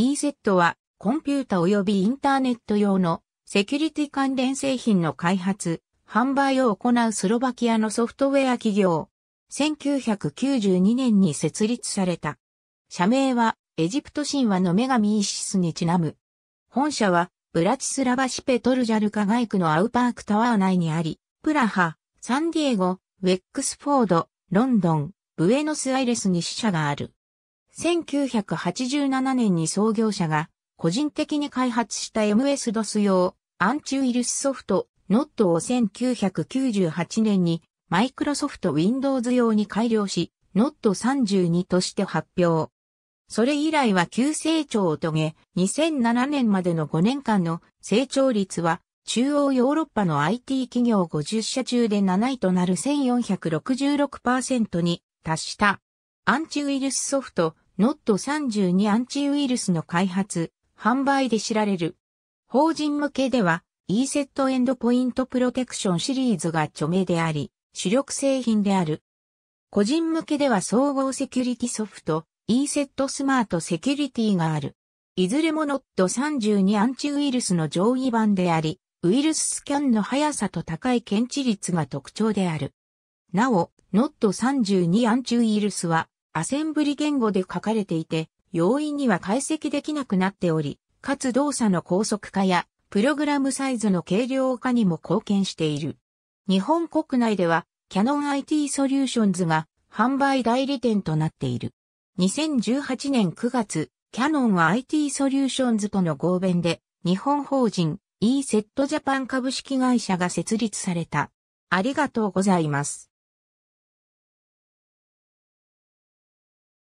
EZ はコンピュータ及びインターネット用のセキュリティ関連製品の開発、販売を行うスロバキアのソフトウェア企業。1992年に設立された。社名はエジプト神話の女神イシスにちなむ。本社はブラチスラバシペトルジャルカ外イクのアウパークタワー内にあり、プラハ、サンディエゴ、ウェックスフォード、ロンドン、ブエノスアイレスに支社がある。1987年に創業者が個人的に開発した MS-DOS 用アンチウイルスソフト NOT を1998年にマイクロソフト Windows 用に改良し NOT32 として発表。それ以来は急成長を遂げ、2007年までの5年間の成長率は、中央ヨーロッパの IT 企業50社中で7位となる1466%に達した。アンチウイルスソフト NOT32 アンチウイルスの開発、販売で知られる。法人向けでは e セットエンドポイントプロテクションシリーズが著名であり、主力製品である。個人向けでは総合セキュリティソフト、e セットスマートセキュリティがある。いずれも NOT32 アンチウイルスの上位版であり、ウイルススキャンの速さと高い検知率が特徴である。なお、NOT32 アンチウイルスはアセンブリ言語で書かれていて、容易には解析できなくなっており、かつ動作の高速化や、プログラムサイズの軽量化にも貢献している。日本国内では、キャノン IT ソリューションズが販売代理店となっている。2018年9月、キャノンは IT ソリューションズとの合弁で、日本法人 EZ ジャパン株式会社が設立された。ありがとうございます。